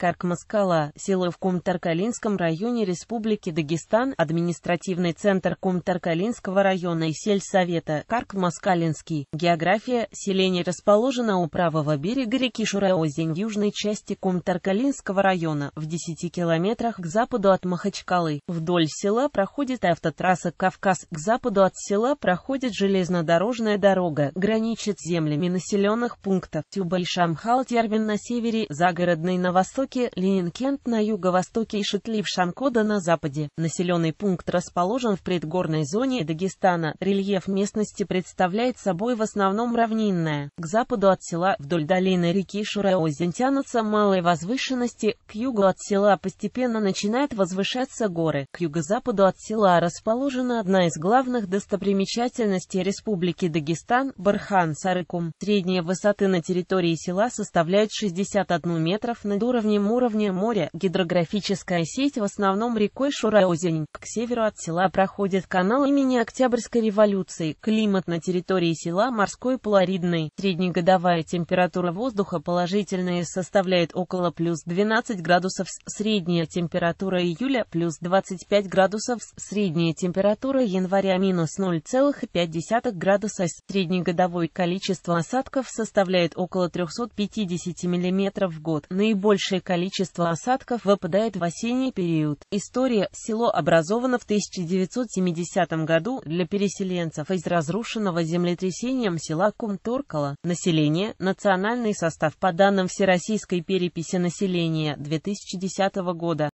Каркмаскала, село в Кумтаркалинском районе Республики Дагестан, административный центр Кумтаркалинского района и сельсовета Каркмаскалинский. География селения расположено у правого берега реки Шураозень в южной части Кумтаркалинского района, в 10 километрах к западу от Махачкалы. Вдоль села проходит автотрасса Кавказ, к западу от села проходит железнодорожная дорога, граничит с землями населенных пунктов Тюба и Шамхал-Тервин на севере, загородный на востоке востоке, Ленинкент на юго-востоке и Шитлив-Шанкода на западе. Населенный пункт расположен в предгорной зоне Дагестана. Рельеф местности представляет собой в основном равнинное. К западу от села вдоль долины реки Шураозень тянутся малые возвышенности, к югу от села постепенно начинают возвышаться горы. К юго-западу от села расположена одна из главных достопримечательностей Республики Дагестан – Бархан Сарыкум. Средняя высоты на территории села составляет 61 метров над уровнем среднем уровне моря гидрографическая сеть в основном рекой Шураозень К северу от села проходит канал имени Октябрьской революции. Климат на территории села морской поларидный. Среднегодовая температура воздуха положительная составляет около плюс 12 градусов. Средняя температура июля плюс 25 градусов. Средняя температура января минус 0,5 градуса. Среднегодовое количество осадков составляет около 350 мм в год. Наибольшее количество осадков выпадает в осенний период. История. Село образовано в 1970 году для переселенцев из разрушенного землетрясением села Кумторкала. Население. Национальный состав по данным Всероссийской переписи населения 2010 года.